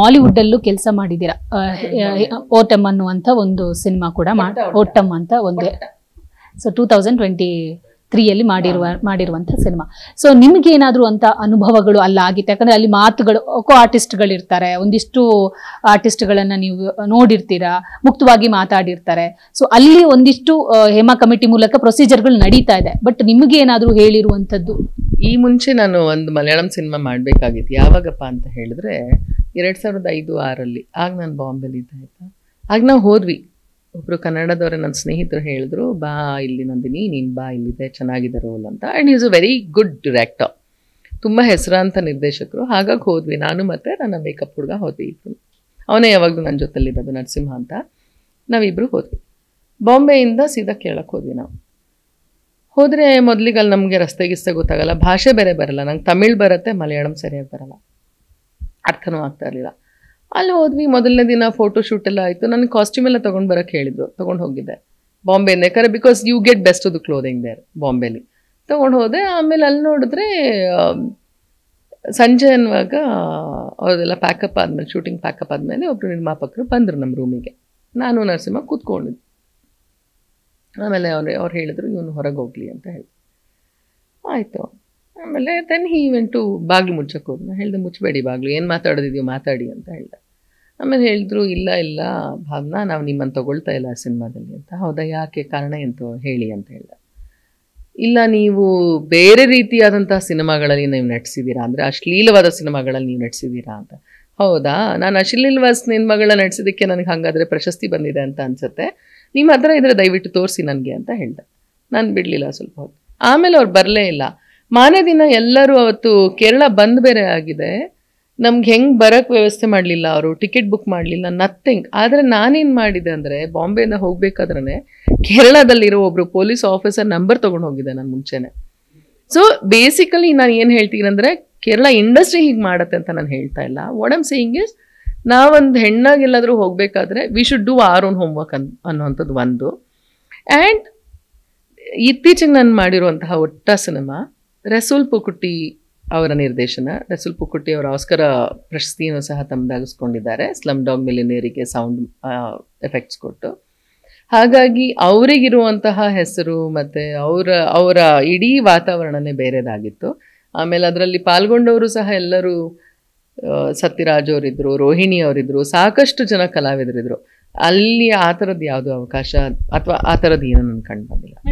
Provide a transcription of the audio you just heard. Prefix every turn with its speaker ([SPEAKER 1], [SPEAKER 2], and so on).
[SPEAKER 1] Mollywood ಅಲ್ಲೂ ಕೆಲಸ ಮಾಡಿದ್ದೀರಾ ಓಟಮ್ ಅನ್ನುವಂತ ಒಂದು ಸಿನಿಮಾ ಕೂಡ ಓಟಮ್ ಅಂತ ಒಂದು ಸೊ ಟೂ ತೌಸಂಡ್ ಟ್ವೆಂಟಿ ತ್ರೀಯಲ್ಲಿ ಮಾಡಿರುವ ಮಾಡಿರುವಂಥ ಸಿನಿಮಾ ಸೊ ನಿಮಗೇನಾದರೂ ಅಂತ ಅನುಭವಗಳು ಅಲ್ಲ ಆಗಿತ್ತು ಯಾಕಂದ್ರೆ ಅಲ್ಲಿ ಮಾತುಗಳು ಕೋ ಆರ್ಟಿಸ್ಟ್ಗಳಿರ್ತಾರೆ ಒಂದಿಷ್ಟು ಆರ್ಟಿಸ್ಟ್ಗಳನ್ನು ನೀವು ನೋಡಿರ್ತೀರಾ ಮುಕ್ತವಾಗಿ ಮಾತಾಡಿರ್ತಾರೆ ಸೊ ಅಲ್ಲಿ ಒಂದಿಷ್ಟು ಹೇಮಾ ಕಮಿಟಿ ಮೂಲಕ ಪ್ರೊಸೀಜರ್ಗಳು ನಡೀತಾ ಇದೆ ಬಟ್ ಏನಾದ್ರು ಹೇಳಿರುವಂಥದ್ದು
[SPEAKER 2] ಈ ಮುಂಚೆ ನಾನು ಒಂದು ಮಲಯಾಳಂ ಸಿನಿಮಾ ಮಾಡಬೇಕಾಗಿತ್ತು ಯಾವಾಗಪ್ಪ ಅಂತ ಹೇಳಿದ್ರೆ ಎರಡು ಸಾವಿರದ ಐದು ಆರಲ್ಲಿ ಆಗ ನಾನು ಬಾಂಬೆಲಿದ್ದೆ ಆಯಿತಾ ಆಗ ನಾವು ಹೋದ್ವಿ ಒಬ್ಬರು ಕನ್ನಡದವರ ನನ್ನ ಸ್ನೇಹಿತರು ಹೇಳಿದ್ರು ಬಾ ಇಲ್ಲಿ ನಂದಿನಿ ನೀನು ಬಾ ಇಲ್ಲಿದೆ ಚೆನ್ನಾಗಿದೆ ರೋಲ್ ಅಂತ and is a very good director ತುಂಬ ಹೆಸರಾಂತ ನಿರ್ದೇಶಕರು ಹಾಗಾಗಿ ಹೋದ್ವಿ ನಾನು ಮತ್ತು ನನ್ನ ಮೇಕಪ್ ಹುಡುಗ ಹೋದ್ವಿ ಇಬ್ಬರು ಅವನೇ ಯಾವಾಗಲೂ ನನ್ನ ಜೊತೆಲಿದ್ದದು ನರಸಿಂಹ ಅಂತ ನಾವಿಬ್ಬರು ಹೋದ್ವಿ ಬಾಂಬೆಯಿಂದ ಸೀದಾ ಕೇಳೋಕ್ಕೆ ಹೋದ್ವಿ ನಾವು ಹೋದರೆ ಮೊದಲಿಗೆ ಅಲ್ಲಿ ನಮಗೆ ರಸ್ತೆ ಗಿಸ್ತೆ ಗೊತ್ತಾಗಲ್ಲ ಭಾಷೆ ಬೇರೆ ಬರಲ್ಲ ನಂಗೆ ತಮಿಳ್ ಬರುತ್ತೆ ಮಲಯಾಳಂ ಸರಿಯಾಗಿ ಬರಲ್ಲ ಅರ್ಥನೂ ಆಗ್ತಾ ಇರಲಿಲ್ಲ ಅಲ್ಲಿ ಹೋದ್ವಿ ಮೊದಲನೇ ದಿನ ಫೋಟೋ ಶೂಟ್ ಎಲ್ಲ ಆಯಿತು ನನಗೆ ಕಾಸ್ಟ್ಯೂಮ್ ಎಲ್ಲ ತೊಗೊಂಡು ಬರೋಕ್ಕೆ ಹೇಳಿದ್ರು ತೊಗೊಂಡು ಹೋಗಿದ್ದೆ ಬಾಂಬೆಯಿಂದ ಯಾಕಂದರೆ ಬಿಕಾಸ್ ಯು ಗೆಟ್ ಬೆಸ್ಟ್ ಅದು ಕ್ಲೋದಿಂಗ್ ದೇರ್ ಬಾಂಬೆಲಿ ತೊಗೊಂಡು ಹೋದೆ ಆಮೇಲೆ ಅಲ್ಲಿ ನೋಡಿದ್ರೆ ಸಂಜೆ ಅನ್ನುವಾಗ ಅವ್ರದೆಲ್ಲ ಪ್ಯಾಕಪ್ ಆದಮೇಲೆ ಶೂಟಿಂಗ್ ಪ್ಯಾಕಪ್ ಆದಮೇಲೆ ಒಬ್ಬರು ನಿರ್ಮಾಪಕರು ಬಂದರು ನಮ್ಮ ರೂಮಿಗೆ ನಾನು ನರಸಿಂಹ ಕೂತ್ಕೊಂಡಿದ್ದೆ ಆಮೇಲೆ ಅವ್ರು ಅವ್ರು ಹೇಳಿದ್ರು ಇವನು ಹೊರಗೆ ಹೋಗಲಿ ಅಂತ ಹೇಳಿ ಆಯಿತು ಆಮೇಲೆ ದೆನ್ ಹೀ ಇವೆಂಟು ಬಾಗಿಲು ಮುಚ್ಚಕ್ಕೆ ಹೋದ್ನ ಹೇಳ್ದೆ ಮುಚ್ಚಬೇಡಿ ಬಾಗಿಲು ಏನು ಮಾತಾಡೋದಿದೆಯೋ ಮಾತಾಡಿ ಅಂತ ಹೇಳ್ದೆ ಆಮೇಲೆ ಹೇಳಿದ್ರು ಇಲ್ಲ ಇಲ್ಲ ಭಾಗ್ನ ನಾವು ನಿಮ್ಮನ್ನು ತಗೊಳ್ತಾ ಇಲ್ಲ ಸಿನಿಮಾದಲ್ಲಿ ಅಂತ ಹೌದಾ ಯಾಕೆ ಕಾರಣ ಎಂತೋ ಹೇಳಿ ಅಂತ ಹೇಳ್ದೆ ಇಲ್ಲ ನೀವು ಬೇರೆ ರೀತಿಯಾದಂಥ ಸಿನಿಮಾಗಳಲ್ಲಿ ನೀವು ನಟಿಸಿದ್ದೀರಾ ಅಂದರೆ ಅಶ್ಲೀಲವಾದ ಸಿನಿಮಾಗಳಲ್ಲಿ ನೀವು ನಟಿಸಿದ್ದೀರಾ ಅಂತ ಹೌದಾ ನಾನು ಅಶ್ಲೀಲವಾದ ಸಿನಿಮಾಗಳ ನಟಿಸೋದಕ್ಕೆ ನನಗೆ ಹಾಗಾದರೆ ಪ್ರಶಸ್ತಿ ಬಂದಿದೆ ಅಂತ ಅನಿಸುತ್ತೆ ನಿಮ್ಮ ಹತ್ರ ಇದ್ರೆ ದಯವಿಟ್ಟು ತೋರಿಸಿ ನನಗೆ ಅಂತ ಹೇಳ್ದೆ ನಾನು ಬಿಡಲಿಲ್ಲ ಸ್ವಲ್ಪ ಹೊತ್ತು ಆಮೇಲೆ ಅವ್ರು ಬರಲೇ ಇಲ್ಲ ಮಾರನೇ ದಿನ ಎಲ್ಲರೂ ಅವತ್ತು ಕೇರಳ ಬಂದ್ ಬೇರೆ ಆಗಿದೆ ನಮ್ಗೆ ಹೆಂಗೆ ಬರೋಕ್ಕೆ ವ್ಯವಸ್ಥೆ ಮಾಡಲಿಲ್ಲ ಅವರು ಟಿಕೆಟ್ ಬುಕ್ ಮಾಡಲಿಲ್ಲ ನಥಿಂಗ್ ಆದರೆ ನಾನೇನು ಮಾಡಿದೆ ಅಂದರೆ ಬಾಂಬೆಯಿಂದ ಹೋಗಬೇಕಾದ್ರೆ ಕೇರಳದಲ್ಲಿರೋ ಒಬ್ಬರು ಪೊಲೀಸ್ ಆಫೀಸರ್ ನಂಬರ್ ತೊಗೊಂಡು ಹೋಗಿದ್ದೆ ನಾನು ಮುಂಚೆನೆ ಸೊ ಬೇಸಿಕಲಿ ನಾನು ಏನು ಹೇಳ್ತೀನಿ ಅಂದರೆ ಕೇರಳ ಇಂಡಸ್ಟ್ರಿ ಹೀಗೆ ಮಾಡತ್ತೆ ಅಂತ ನಾನು ಹೇಳ್ತಾ ಇಲ್ಲ ವಾಟ್ ಆಮ್ ಸೇಯಿಂಗ್ ಇಸ್ ನಾವೊಂದು ಹೆಣ್ಣಾಗೆಲ್ಲಾದರೂ ಹೋಗಬೇಕಾದ್ರೆ we should do our own homework ಅನ್ ಅನ್ನೋವಂಥದ್ದು ಒಂದು ಆ್ಯಂಡ್ ಇತ್ತೀಚೆಗೆ ನಾನು ಮಾಡಿರುವಂತಹ ಒಟ್ಟ ಸಿನಿಮಾ ರೆಸೂಲ್ ಪುಕುಟ್ಟಿ ಅವರ ನಿರ್ದೇಶನ ರೆಸೂಲ್ ಪುಕುಟ್ಟಿ ಅವರ ಆಸ್ಕರ ಪ್ರಶಸ್ತಿಯನ್ನು ಸಹ ತಮ್ಮದಾಗಿಸ್ಕೊಂಡಿದ್ದಾರೆ ಸ್ಲಮ್ ಡಾಗ್ ಮಿಲಿನೇರಿಗೆ ಸೌಂಡ್ ಎಫೆಕ್ಟ್ಸ್ ಕೊಟ್ಟು ಹಾಗಾಗಿ ಅವರಿಗಿರುವಂತಹ ಹೆಸರು ಮತ್ತು ಅವರ ಅವರ ಇಡೀ ವಾತಾವರಣನೇ ಬೇರೆದಾಗಿತ್ತು ಆಮೇಲೆ ಅದರಲ್ಲಿ ಪಾಲ್ಗೊಂಡವರು ಸಹ ಎಲ್ಲರೂ ಸತ್ಯರಾಜ್ ಅವರಿದ್ದರು ರೋಹಿಣಿ ಅವರಿದ್ದರು ಸಾಕಷ್ಟು ಜನ ಕಲಾವಿದರಿದ್ದರು ಅಲ್ಲಿ ಆ ಥರದ್ದು ಯಾವುದೋ ಅವಕಾಶ ಅಥವಾ ಆ ಥರದ್ದು ಏನೂ ನನ್ಗೆ ಕಂಡು ಬಂದಿಲ್ಲ